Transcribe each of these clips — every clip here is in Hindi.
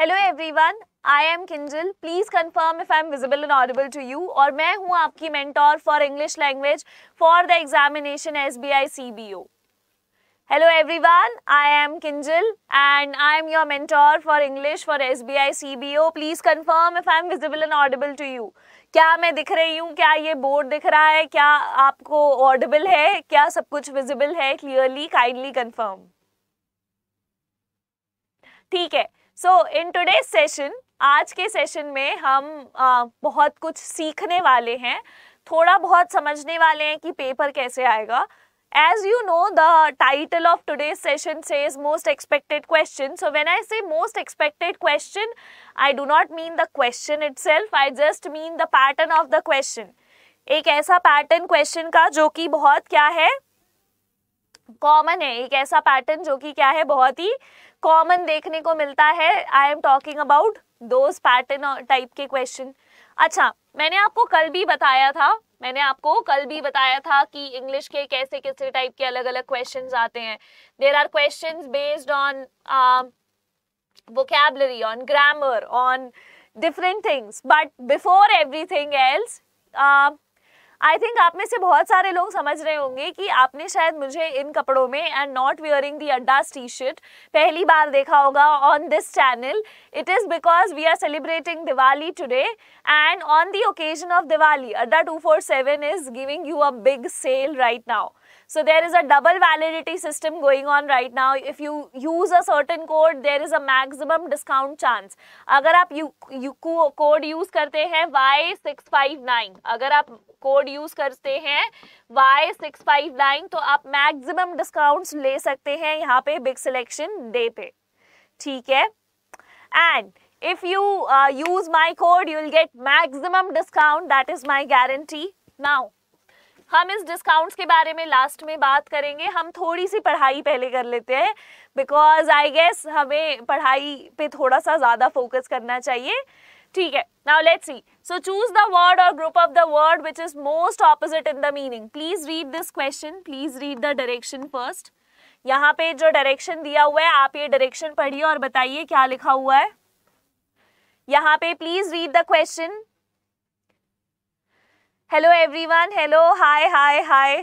Hello everyone I am Kinjal please confirm if I am visible and audible to you और मैं हूं आपकी mentor for English language for the examination S B I C B O hello everyone I am Kinjal and I am your mentor for English for S B I C B O please confirm if I am visible and audible to you क्या मैं दिख रही हूँ क्या ये बोर्ड दिख रहा है क्या आपको ऑडिबल है क्या सब कुछ विजिबल है क्लियरली काइंडली कन्फर्म ठीक है सो इन टूडे सेशन आज के सेशन में हम आ, बहुत कुछ सीखने वाले हैं थोड़ा बहुत समझने वाले हैं कि पेपर कैसे आएगा as you know the title of today session से is most expected question so when I say most expected question I do not mean the question itself I just mean the pattern of the question एक ऐसा पैटर्न क्वेश्चन का जो कि बहुत क्या है कॉमन है एक ऐसा पैटर्न जो कि क्या है बहुत ही कॉमन देखने को मिलता है I am talking about those pattern type के क्वेश्चन अच्छा मैंने आपको कल भी बताया था मैंने आपको कल भी बताया था कि इंग्लिश के कैसे कैसे टाइप के अलग अलग क्वेश्चन आते हैं there are questions based on vocabulary on grammar on different things but before everything else I think आप में से बहुत सारे लोग समझ रहे होंगे कि आपने शायद मुझे इन कपड़ों में and not wearing the Adda's T shirt पहली बार देखा होगा on this channel it is because we are celebrating Diwali today and on the occasion of Diwali Adda two four seven is giving you a big sale right now So there is a double validity system going on right now. If you use a certain code, there is a maximum discount chance. agar aap you, you code use karte hain Y659, agar aap code use करते हैं Y659 तो आप मैक्सिमम डिस्काउंट्स ले सकते हैं यहाँ पे बिग सिलेक्शन डे पे ठीक है and if you use my code you will get maximum discount that is my guarantee now हम इस डिस्काउंट्स के बारे में लास्ट में बात करेंगे हम थोड़ी सी पढ़ाई पहले कर लेते हैं बिकॉज आई गेस हमें पढ़ाई पे थोड़ा सा ज़्यादा फोकस करना चाहिए ठीक है now let's see so choose the word or group of the word which is most opposite in the meaning please read this question please read the direction first यहाँ पे जो डायरेक्शन दिया हुआ है आप ये डायरेक्शन पढ़िए और बताइए क्या लिखा हुआ है यहाँ पे please read the question hello everyone hello hi hi hi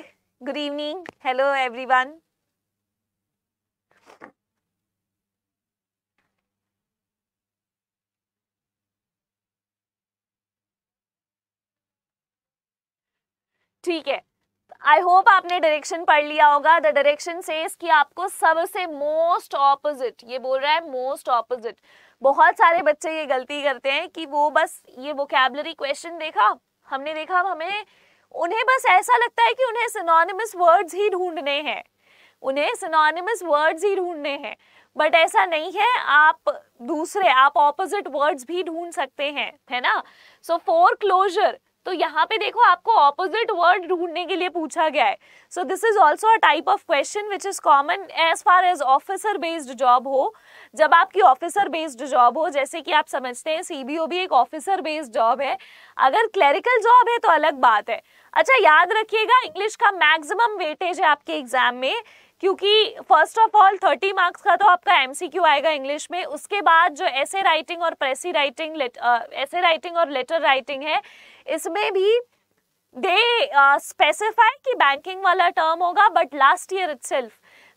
good evening hello everyone ठीक है आई होप आपने डायरेक्शन पढ़ लिया होगा द डायरेक्शन से कि आपको सबसे मोस्ट ऑपोजिट ये बोल रहा है मोस्ट ऑपोजिट बहुत सारे बच्चे ये गलती करते हैं कि वो बस ये वोकैबलरी क्वेश्चन देखा हमने देखा हमें उन्हें बस ऐसा लगता है कि उन्हें सिनोनिमस वर्ड्स ही ढूंढने हैं उन्हें सिनोनिमस वर्ड्स ही ढूंढने हैं बट ऐसा नहीं है आप दूसरे आप ऑपोजिट वर्ड्स भी ढूंढ सकते हैं है ना सो फोर क्लोजर तो यहाँ पे देखो आपको ऑपोजिट वर्ड ढूंढने के लिए पूछा गया है so this is also a type of question which is common as far as officer based job हो जब आपकी ऑफिसर बेस्ड जॉब हो जैसे कि आप समझते हैं ओ भी एक ऑफिसर बेस्ड जॉब है अगर क्लरिकल जॉब है तो अलग बात है अच्छा याद रखिएगा इंग्लिश का मैक्सिमम वेटेज है आपके एग्जाम में क्योंकि first of all thirty marks का तो आपका एमसीक्यू आएगा इंग्लिश में उसके बाद जो ऐसे राइटिंग और प्रेसी राइटिंग ऐसे राइटिंग और लेटर राइटिंग है इसमें भी दे स्पेसिफाई uh, कि बैंकिंग वाला टर्म होगा but last year it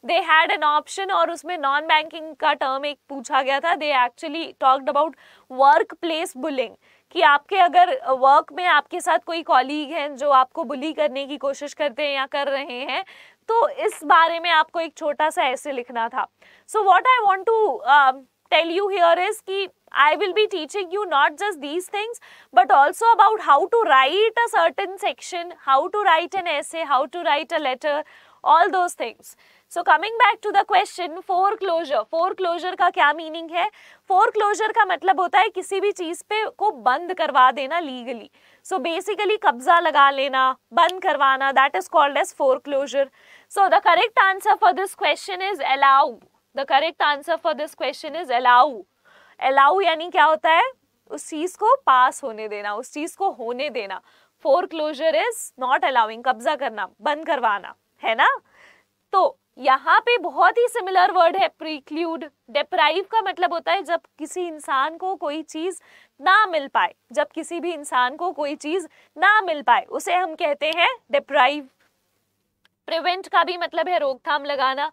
they had an option और उसमें नॉन बैंकिंग का टर्म एक पूछा गया था they actually talked about workplace bullying कि आपके अगर वर्क में आपके साथ कोई कॉलीग हैं जो आपको बुली करने की कोशिश करते हैं या कर रहे हैं तो इस बारे में आपको एक छोटा सा ऐसे लिखना था so what I want to tell you here is ki I will be teaching you not just these things but also about how to write a certain section, how to write an essay, how to write a letter, all those things. So coming back to the question foreclosure, foreclosure ka kya meaning है Foreclosure ka matlab hota hai kisi bhi cheez pe ko band karwa dena legally. So basically kabza laga lena band karwana that is called as foreclosure. So the correct answer for this question is allow. The correct answer for this question is allow allow यानी क्या होता है उस चीज को पास होने देना उस चीज को होने देना foreclosure is not allowing कब्जा करना बंद करवाना है ना तो यहाँ पे बहुत ही सिमिलर वर्ड है प्रीक्लूड डेप्राइव का मतलब होता है जब किसी इंसान को कोई चीज ना मिल पाए जब किसी भी इंसान को कोई चीज ना मिल पाए उसे हम कहते हैं डेप्राइव प्रिवेंट का भी मतलब है रोकथाम लगाना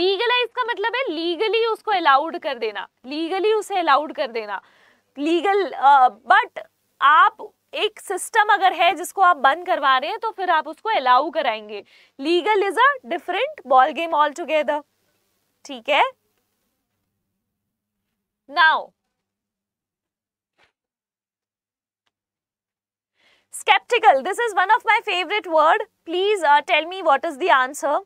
लीगलाइज का मतलब है लीगली उसको अलाउड कर देना लीगली उसे अलाउड कर देना लीगल बट uh, आप एक सिस्टम अगर है जिसको आप बंद करवा रहे हैं तो फिर आप उसको अलाउ कराएंगे legal is a different ball game altogether ठीक है now Skeptical. This is one of my favorite word. Please uh, tell me what is the answer.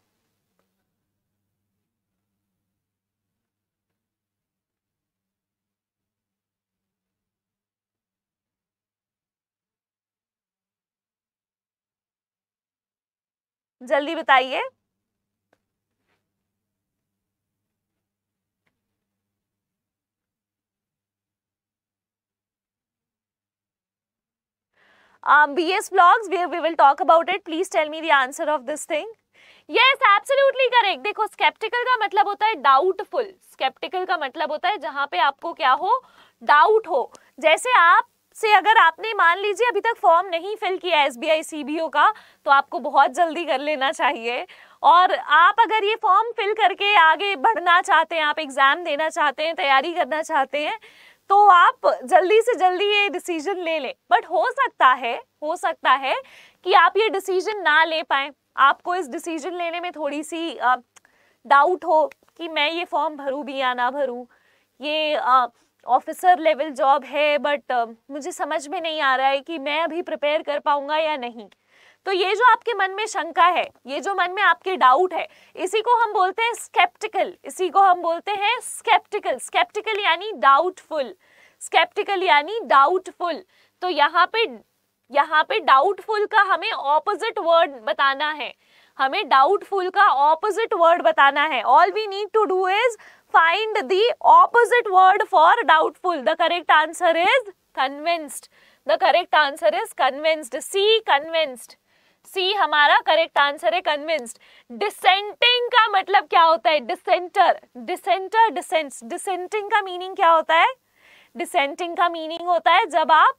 जल्दी बताइए um, BS vlogs where we will talk about it. Please tell me the answer of this thing. yes absolutely correct देखो skeptical का मतलब होता है doubtful skeptical का मतलब होता है जहां पे आपको क्या हो doubt हो जैसे आप से अगर आपने मान लीजिए अभी तक फॉर्म नहीं फिल किया S B I C B O का तो आपको बहुत जल्दी कर लेना चाहिए और आप अगर ये फॉर्म फिल करके आगे बढ़ना चाहते हैं आप एग्ज़ाम देना चाहते हैं तैयारी करना चाहते हैं तो आप जल्दी से जल्दी ये डिसीजन ले लें बट हो सकता है हो सकता है कि आप ये डिसीजन ना ले पाए आपको इस डिसीजन लेने में थोड़ी सी डाउट हो कि मैं ये फॉर्म भरूँ भी या ना भरूँ ये ऑफिसर लेवल जॉब है बट मुझे समझ में नहीं आ रहा है कि मैं अभी प्रिपेयर कर पाऊँगा या नहीं तो ये जो आपके मन में शंका है ये जो मन में आपके डाउट है इसी को हम बोलते हैं स्केप्टिकल इसी को हम बोलते हैं स्केप्टिकल स्केप्टिकल यानी डाउटफुल स्केप्टिकल यानी डाउटफुल तो यहाँ पे यहाँ पे डाउटफुल का हमें ऑपोजिट वर्ड बताना है हमें डाउटफुल का ऑपोजिट वर्ड बताना है all we need to do is find the opposite word for doubtful the correct answer is convinced the correct answer is convinced C convinced C हमारा करेक्ट आंसर है कन्विंस्ड डिसेंटिंग का मतलब क्या होता है डिसेंटर डिसेंटर डिसेंट डिसेंटिंग का मीनिंग क्या होता है डिसेंटिंग का मीनिंग होता है जब आप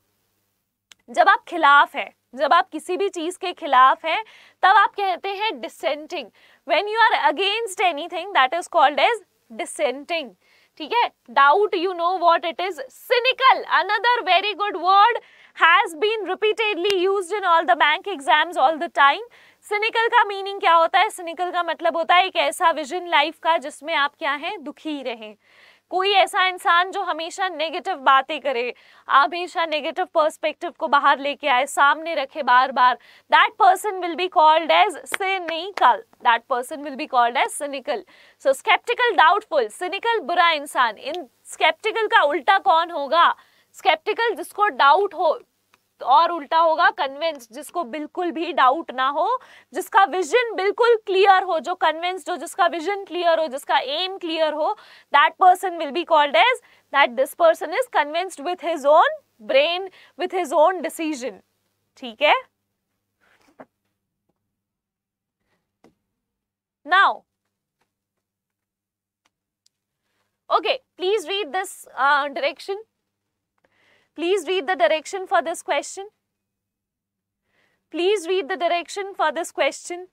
जब आप खिलाफ है जब आप किसी भी चीज के खिलाफ हैं तब आप कहते हैं dissenting when you are against anything that is called as dissenting ठीक है doubt you know what it is cynical another very good word has been repeatedly use in all the bank exams all the time cynical का मीनिंग क्या होता है सिनिकल का मतलब होता है एक ऐसा विजन लाइफ का जिसमें आप क्या हैं दुखी रहें कोई ऐसा इंसान जो हमेशा नेगेटिव बातें करे हमेशा नेगेटिव पर्सपेक्टिव को बाहर लेके आए सामने रखे बार बार that person will be called as cynical that person will be called as cynical so skeptical doubtful cynical बुरा इंसान इन स्केप्टिकल का उल्टा कौन होगा स्केप्टिकल जिसको डाउट हो और उल्टा होगा कन्विंस जिसको बिल्कुल भी डाउट ना हो जिसका विजन बिल्कुल क्लियर हो जो कन्विंस हो जिसका विजन क्लियर हो जिसका एम क्लियर हो that person will be called as that this person is convinced with his own brain with his own decision ठीक है now okay please read this direction Please read the direction for this question. Please read the direction for this question.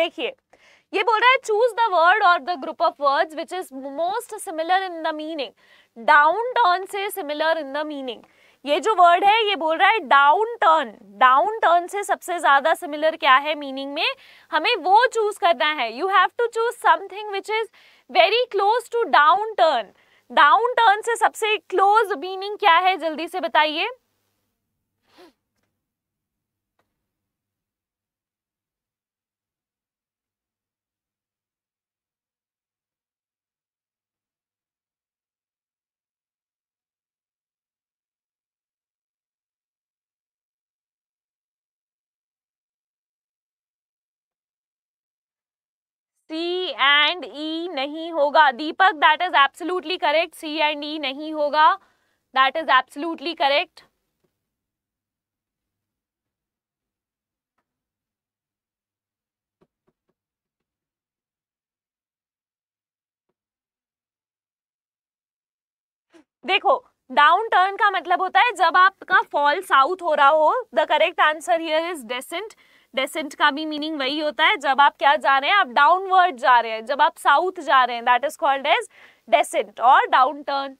देखिए ये बोल रहा है choose the word or the group of words which is most similar in the meaning downturn से सिमिलर इन द मीनिंग ये जो वर्ड है ये बोल रहा है डाउन टर्न डाउन टर्न से सबसे ज्यादा सिमिलर क्या है मीनिंग में हमें वो चूज करना है you have to choose something which is very close to downturn downturn से सबसे क्लोज मीनिंग क्या है जल्दी से बताइए एंड ई e नहीं होगा Deepak that is absolutely correct C and E नहीं होगा दैट इज एब्सोल्युटली करेक्ट देखो डाउन टर्न का मतलब होता है जब आपका फॉल साउथ हो रहा हो the correct answer here is descent descent का भी मीनिंग वही होता है जब आप क्या जा रहे हैं आप डाउनवर्ड जा रहे हैं जब आप साउथ जा रहे हैं that is called as descent और downturn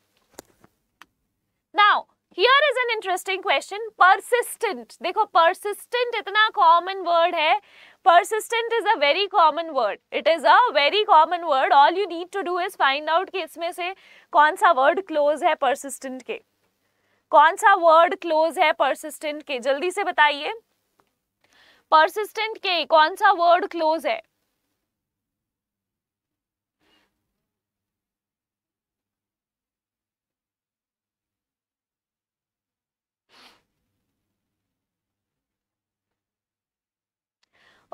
now here is an interesting question persistent देखो परसिस्टेंट इतना कॉमन वर्ड है persistent is a very common word it is a very common word all you need to do is find out कि इसमें से कौन सा word close है persistent के कौन सा word close है persistent के जल्दी से बताइए परसिस्टेंट के कौन सा वर्ड क्लोज है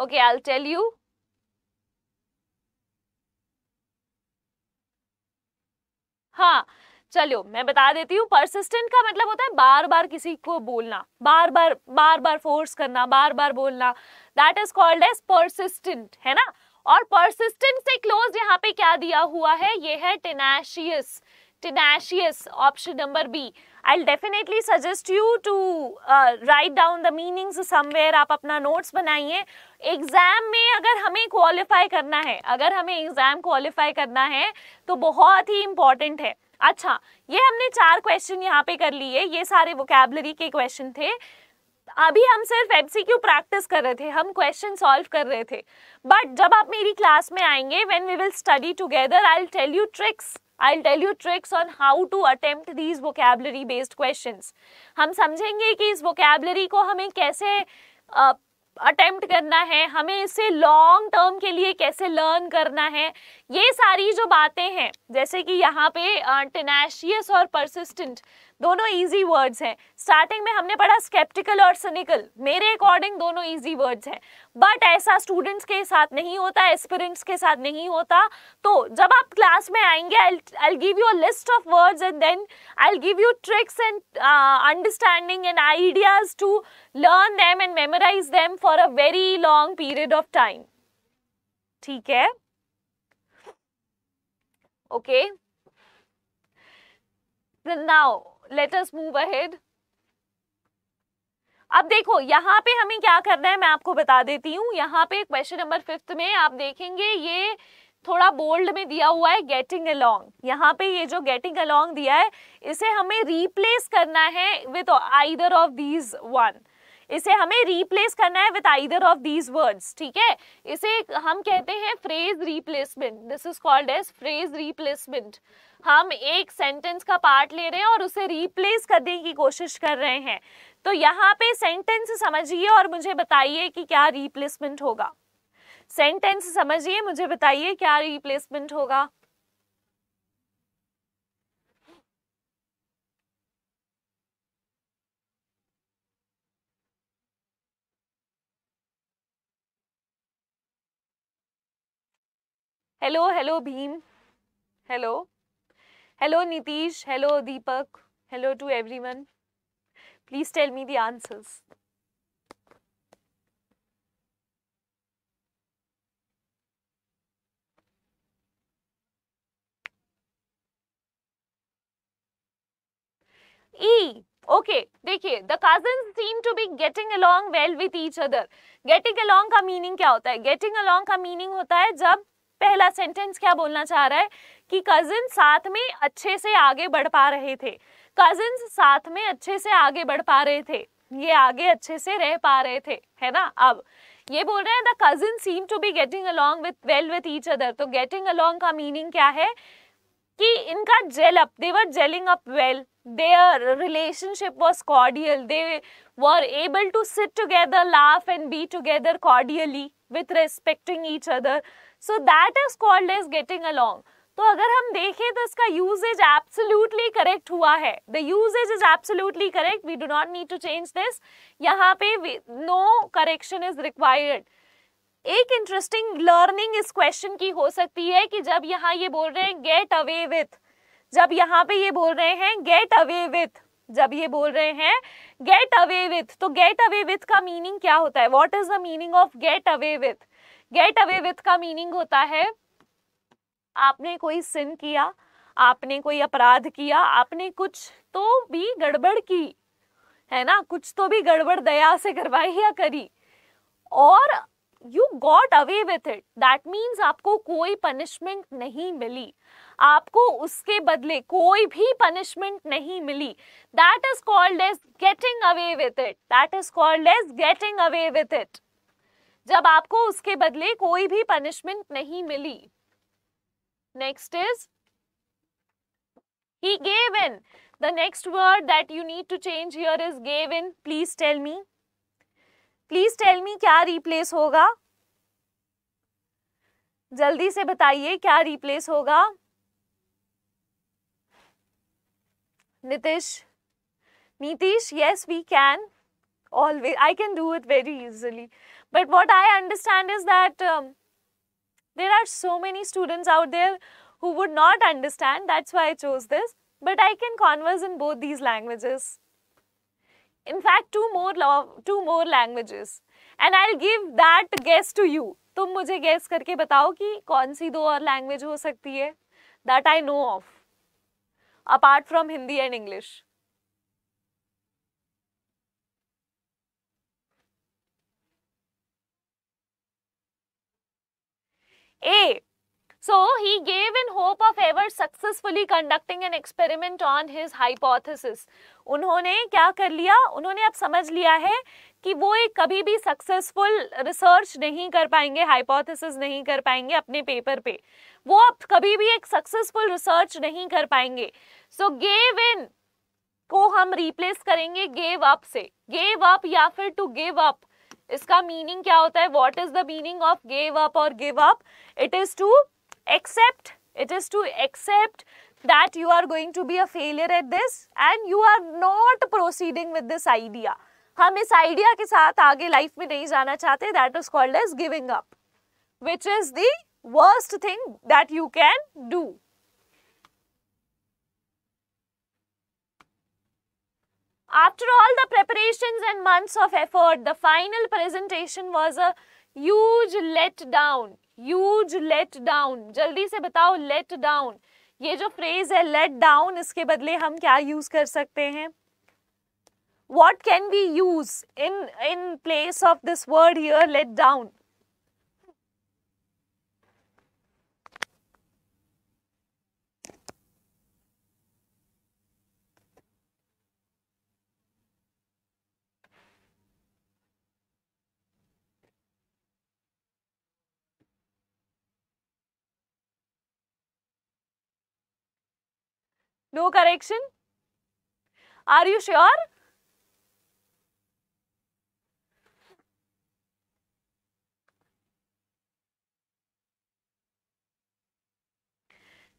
ओके आई टेल यू हाँ चलो मैं बता देती हूँ परसिस्टेंट का मतलब होता है बार बार किसी को बोलना बार बार बार बार फोर्स करना बार बार बोलना that is called as persistent है ना और परसिस्टेंट से क्लोज यहाँ पे क्या दिया हुआ है ये है tenacious tenacious option number B I definitely suggest you to write down the meanings somewhere आप अपना नोट्स बनाइए एग्जाम में अगर हमें क्वालिफाई करना है अगर हमें एग्जाम क्वालिफाई करना है तो बहुत ही इंपॉर्टेंट है अच्छा ये हमने चार क्वेश्चन यहाँ पे कर लिए ये सारे वोकेबलरी के क्वेश्चन थे अभी हम सिर्फ एमसीक्यू प्रैक्टिस कर रहे थे हम क्वेश्चन सॉल्व कर रहे थे बट जब आप मेरी क्लास में आएंगे when we will study together I tell you tricks I tell you tricks on how to attempt these vocabulary based question हम समझेंगे कि इस वोकेबलरी को हमें कैसे अटेम्प्ट करना है हमें इसे लॉन्ग टर्म के लिए कैसे लर्न करना है ये सारी जो बातें हैं जैसे कि यहाँ पे टेनाशियस और परसिस्टेंट दोनों इजी वर्ड्स हैं स्टार्टिंग में हमने पढ़ा स्केप्टिकल और सिनिकल मेरे अकॉर्डिंग दोनों इजी वर्ड्स हैं बट ऐसा स्टूडेंट्स के साथ नहीं होता एस्पिरेंट्स के साथ नहीं होता तो जब आप क्लास में आएंगे I give you a list of words and then I give you tricks and understanding and ideas to learn them and memorise them for a very long period of time ठीक है okay okay. then now let us move ahead अब देखो यहाँ पे हमें क्या करना है मैं आपको बता देती हूँ यहाँ पे क्वेश्चन नंबर फिफ्थ में आप देखेंगे ये थोड़ा बोल्ड में दिया हुआ है गेटिंग अलोंग यहाँ पे ये जो गेटिंग अलोंग दिया है इसे हमें रिप्लेस करना है with either of these one इसे हमें रिप्लेस करना है with either of these words ठीक है इसे हम कहते हैं phrase replacement this is called as phrase replacement हम एक सेंटेंस का पार्ट ले रहे हैं और उसे रिप्लेस करने की कोशिश कर रहे हैं तो यहाँ पे सेंटेंस समझिए और मुझे बताइए कि क्या रिप्लेसमेंट होगा सेंटेंस समझिए मुझे बताइए क्या रिप्लेसमेंट होगा hello hello Bhim hello hello Nitish hello Deepak hello to everyone please tell me the answers ई ओके देखिए the cousin seem to be getting along well with each other getting along का मीनिंग क्या होता है गेटिंग अलोंग का मीनिंग होता है जब पहला सेंटेंस क्या बोलना चाह रहा है कि कजिन साथ में अच्छे से आगे बढ़ पा रहे थे कजिन साथ में अच्छे से आगे बढ़ पा रहे थे ये आगे अच्छे से रह पा रहे थे है ना अब ये बोल रहे हैं the cousin seem to be getting along with well with each other तो गेटिंग अलोंग का मीनिंग क्या है कि इनका gel up they were gelling up well their relationship was cordial they were able to sit together laugh and be together cordially with respecting each other so that is called is getting along तो अगर हम देखें तो इसका यूजेज एब्सोल्युटली करेक्ट हुआ है the usage is absolutely correct we do not need to change this यहाँ पे नो करेक्शन इज रिक्वायर्ड एक इंटरेस्टिंग लर्निंग इस क्वेश्चन की हो सकती है कि जब यहाँ ये बोल रहे हैं गेट अवे विथ जब यहाँ पे ये बोल रहे हैं गेट अवे विथ जब ये बोल रहे हैं गेट अवे विथ तो गेट अवे विथ का मीनिंग क्या होता है what is the meaning of get away with get away with का मीनिंग होता है आपने कोई सिन किया आपने कोई अपराध किया आपने कुछ तो भी गड़बड़ की है ना कुछ तो भी गड़बड़ दया से करवाई या करी और you got away with it that means आपको कोई पनिशमेंट नहीं मिली आपको उसके बदले कोई भी पनिशमेंट नहीं मिली that is called as getting away with it that is called as getting away with it जब आपको उसके बदले कोई भी पनिशमेंट नहीं मिली next is he gave in the next word that you need to change here is gave in please tell me please tell me क्या रिप्लेस होगा जल्दी से बताइए क्या रिप्लेस होगा Nitish Nitish yes we can always I can do it very easily But what I understand is that um, there are so many students out there who would not understand. That's why I chose this. But I can converse in both these languages. In fact, two more, two more languages. And I'll give that guess to you. तुम मुझे guess करके बताओ कि कौन सी दो और language हो सकती है that I know of, apart from Hindi and English. A. So he gave in hope of ever successfully conducting an experiment on his hypothesis. उन्होंने क्या कर लिया उन्होंने अब समझ लिया है कि वो एक कभी भी सक्सेसफुल रिसर्च नहीं कर पाएंगे हाइपोथेसिस नहीं कर पाएंगे अपने पेपर पे वो अब कभी भी एक सक्सेसफुल रिसर्च नहीं कर पाएंगे सो गेव इन को हम रिप्लेस करेंगे गेव अप से गेव अप या फिर टू गिव अप इसका मीनिंग क्या होता है what is the meaning of gave up और give up it is to accept it is to accept that you are going to be a failure at this end you are not proceeding with this idea हम इस आइडिया के साथ आगे लाइफ में नहीं जाना चाहते that is called as giving up which is worst thing that you can do After all the preparations and months of effort, the final presentation was a huge let down Huge let down jaldi se batao let down ye jo phrase hai let down iske badle hum kya use kar sakte hain what can we use in in place of this word here let down No correction? Are you sure?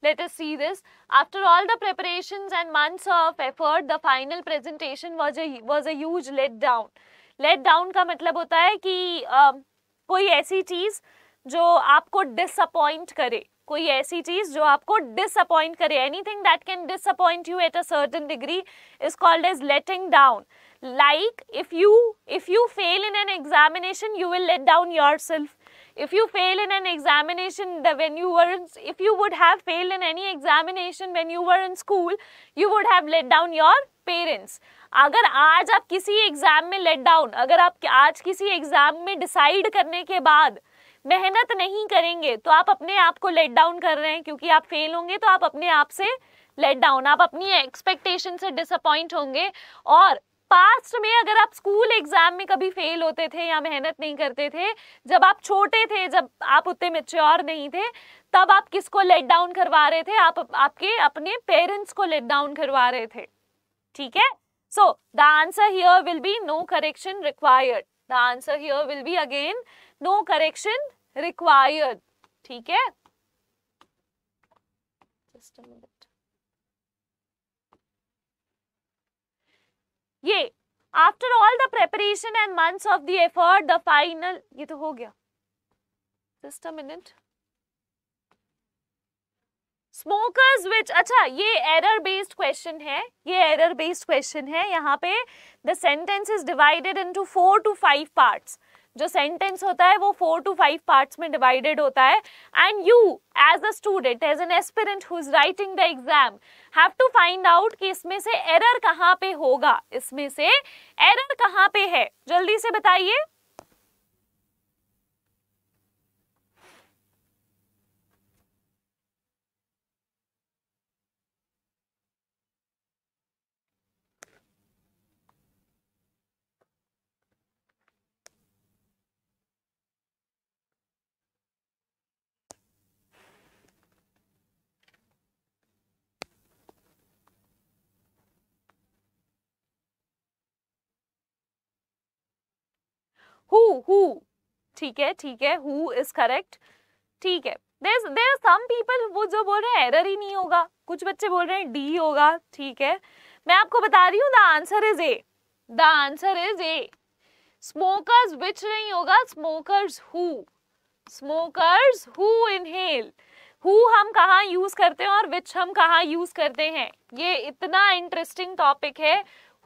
Let us see this. After all the preparations and months of effort, the final presentation was a was a huge let down let down ka matlab hota hai ki uh, koi aisi cheez jo aapko disappoint kare कोई ऐसी चीज जो आपको डिसअपॉइंट करे anything that can disappoint you at a certain degree is called as letting down like if you if you fail in an examination you will let down your self if you fail in an examination the when you were in, if you would have failed in any examination when you were in school you would have let down अगर आज आप किसी एग्जाम में लेट डाउन अगर आप आज किसी एग्जाम में डिसाइड करने के बाद मेहनत नहीं करेंगे तो आप अपने आप को लेट डाउन कर रहे हैं क्योंकि आप फेल होंगे तो आप अपने आप से लेट डाउन आप अपनी एक्सपेक्टेशन से डिसअपॉइंट होंगे और पास्ट में अगर आप स्कूल एग्जाम में कभी फेल होते थे या मेहनत नहीं करते थे जब आप छोटे थे जब आप उतने मेच्योर नहीं थे तब आप किसको लेट डाउन करवा रहे थे आप आपके अपने पेरेंट्स को लेट डाउन करवा रहे थे ठीक है so the answer here will be no correction required the answer here will be again no correction required ठीक है ये after all the preparation and months of the effort the final ये तो हो गया just a minute smokers which अच्छा ये एरर बेस्ड क्वेश्चन है ये एरर बेस्ड क्वेश्चन है यहाँ पे the sentence is divided into four to five parts जो सेंटेंस होता है वो फोर टू फाइव पार्ट्स में डिवाइडेड होता है and you as a student as an aspirant who is writing the exam have to find out कि इसमें से एरर कहाँ पे होगा इसमें से एरर कहाँ पे है जल्दी से बताइए हु हु ठीक है ठीक है हु इज करेक्ट ठीक है देर देर सम पीपल वो जो बोल रहे हैं एरर ही नहीं होगा कुछ बच्चे बोल रहे हैं डी होगा ठीक है मैं आपको बता रही हूँ the answer is A the answer is A smokers which नहीं होगा smokers who smokers who inhale who हम कहाँ यूज़ करते हैं और विच हम कहाँ यूज़ करते हैं ये इतना इंटरेस्टिंग टॉपिक है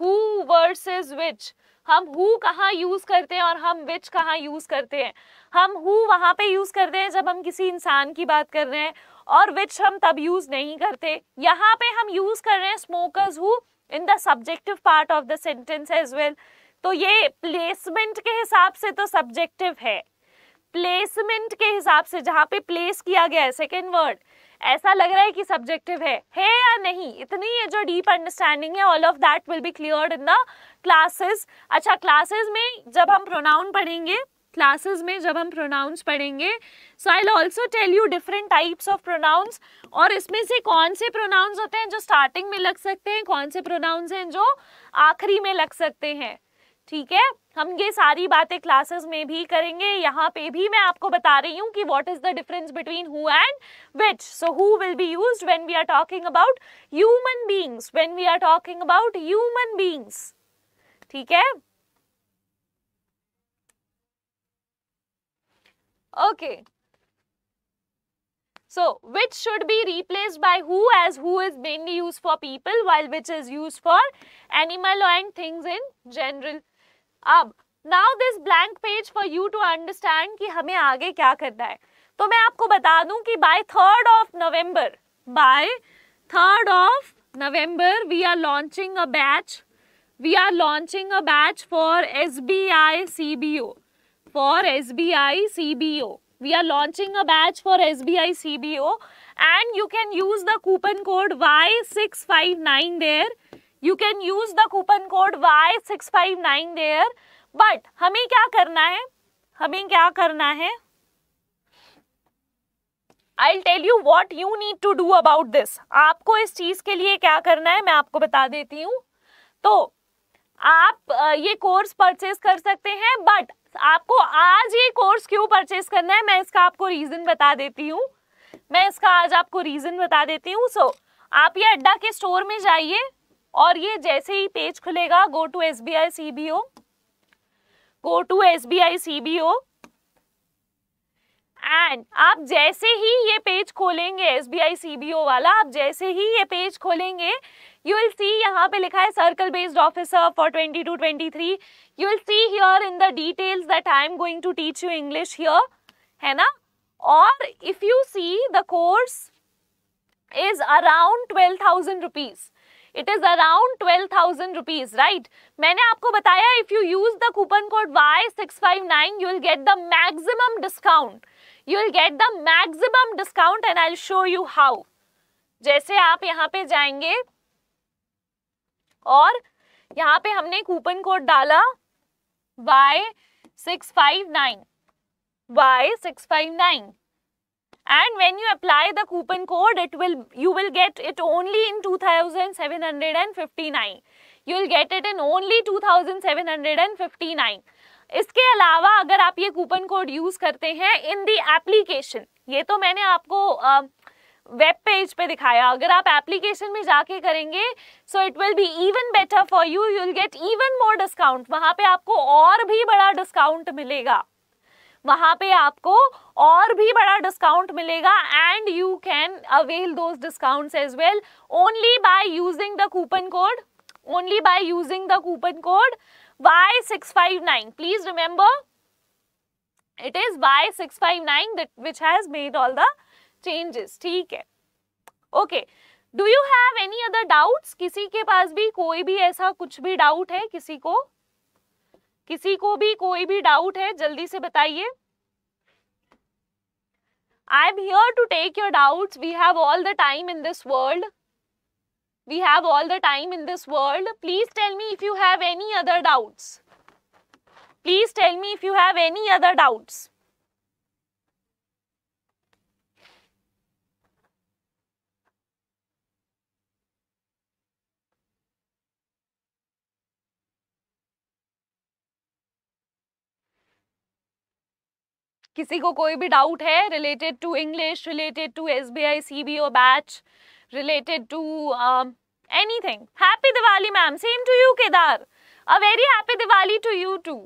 हु वर्सेस विच हम हु कहाँ यूज करते हैं और हम विच कहाँ यूज करते हैं हम हु वहाँ पे यूज करते हैं जब हम किसी इंसान की बात कर रहे हैं और विच हम तब यूज नहीं करते यहाँ पे हम यूज कर रहे हैं smokers who in the subjective part of the sentence as well तो ये प्लेसमेंट के हिसाब से तो सब्जेक्टिव है प्लेसमेंट के हिसाब से जहाँ पे प्लेस किया गया है सेकेंड वर्ड ऐसा लग रहा है कि सब्जेक्टिव है है या नहीं इतनी ये जो डीप अंडरस्टैंडिंग है all of that will be clear in the classes अच्छा क्लासेस में जब हम प्रोनाउन पढ़ेंगे क्लासेस में जब हम प्रोनाउंस पढ़ेंगे so I also tell you different types of pronouns और इसमें से कौन से प्रोनाउंस होते हैं जो स्टार्टिंग में लग सकते हैं कौन से प्रोनाउंस हैं जो आखिरी में लग सकते हैं ठीक है हम ये सारी बातें क्लासेस में भी करेंगे यहाँ पे भी मैं आपको बता रही हूँ कि what is the difference between who and which so who will be used when we are talking about human beings when we are talking about human beings ठीक है okay so which should be replace by who as who is mainly use for people while which is use for animal and things in general अब now this blank page for you to understand कि हमें आगे क्या करना है तो मैं आपको बता दूं कि by third of November by third of November we are launching a batch we are launching a batch for S B I C B O for S B I C B O we are launching a batch for S B I C B O and you can use the coupon code Y six five nine there you can use the coupon code Y six five nine there but हमें क्या करना है हमें क्या करना है I tell you what you need to do about this आपको इस चीज के लिए क्या करना है मैं आपको बता देती हूँ तो आप ये कोर्स परचेज कर सकते हैं बट आपको आज ये कोर्स क्यों परचेज करना है मैं इसका आपको रीज़न बता देती हूँ मैं इसका आज आपको रीज़न बता देती हूँ सो so, आप ये अड्डा के स्टोर में जाइए और ये जैसे ही पेज खुलेगा go to S B I C B O go to S B I C B O and आप जैसे ही ये पेज खोलेंगे S B I C B O वाला आप जैसे ही ये पेज खोलेंगे यू विल सी यहाँ पे लिखा है circle based officer for twenty two twenty three you will see here in the details that I am going to teach you English here है ना और if you see the course is around twelve thousand rupees it is around twelve thousand rupees right मैंने आपको बताया if you use the coupon code Y six five nine you'll get the maximum discount you'll get the maximum discount and I show you how जैसे आप यहाँ पे जाएंगे और यहाँ पे हमने कूपन कोड डाला Y six five nine Y six five nine and when you apply the coupon code it will you will get it only in 2759 you will get it in only 2759 इसके अलावा अगर आप ये कूपन कोड यूज़ करते हैं इन दी एप्लीकेशन ये तो मैंने आपको आ, वेब पेज पे दिखाया अगर आप एप्लीकेशन में जाके करेंगे so it will be even better for you you will get even more discount वहाँ पे आपको और भी बड़ा डिस्काउंट मिलेगा वहां पे आपको और भी बड़ा डिस्काउंट मिलेगा and you can avail the discount as well only by using the coupon code only by using the coupon code Y six five nine please remember it is Y six five nine which has made all the changes ठीक है okay do you have any other doubt किसी के पास भी कोई भी ऐसा कुछ भी डाउट है किसी को किसी को भी कोई भी डाउट है जल्दी से बताइए I am here to take your doubts we have all the time in this world we have all the time in this world. Please tell me if you have any other doubts. Please tell me if you have any other doubts. किसी को कोई भी डाउट है related to English related to S B I C B O batch related to anything happy Diwali ma'am same to you Kedar a very happy Diwali to you too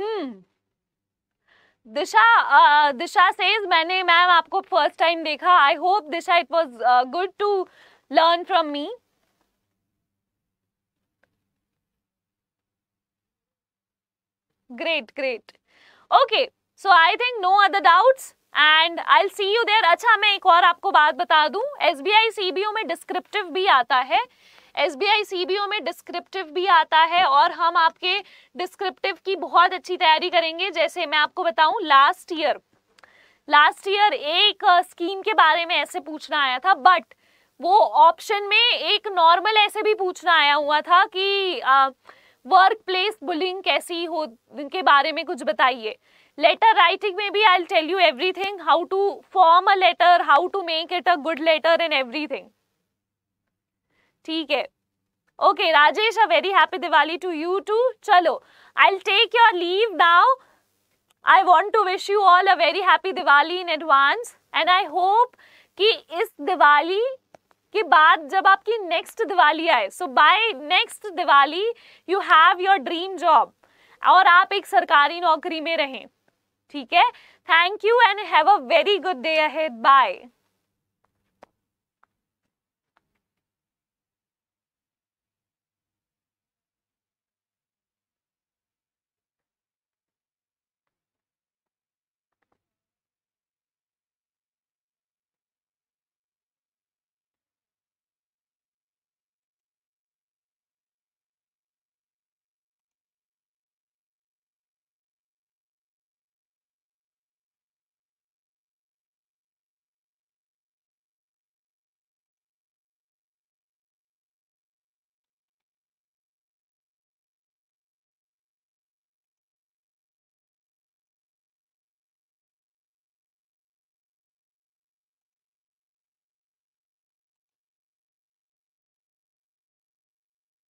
hmm Disha Disha says मैंने मैम आपको फर्स्ट टाइम देखा I hope Disha it was good to learn from me great great okay so I think no other doubts and I see you there अच्छा मैं एक और आपको बात बता दूं S B I C B O में डिस्क्रिप्टिव भी आता है एस बी में डिस्क्रिप्टिव भी आता है और हम आपके डिस्क्रिप्टिव की बहुत अच्छी तैयारी करेंगे जैसे मैं आपको बताऊं लास्ट ईयर लास्ट ईयर एक स्कीम के बारे में ऐसे पूछना आया था बट वो ऑप्शन में एक नॉर्मल ऐसे भी पूछना आया हुआ था कि वर्क प्लेस बुलिंग कैसी हो के बारे में कुछ बताइए लेटर राइटिंग में भी I tell you everything how to form a letter how to make it a good letter in everything ठीक है okay Rajesh a very happy Diwali to you too चलो I take your leave now I want to wish you all a very happy Diwali in advance and I hope कि इस दिवाली के बाद जब आपकी नेक्स्ट दिवाली आए so by next Diwali you have your dream job और आप एक सरकारी नौकरी में रहें ठीक है thank you and have a very good day ahead bye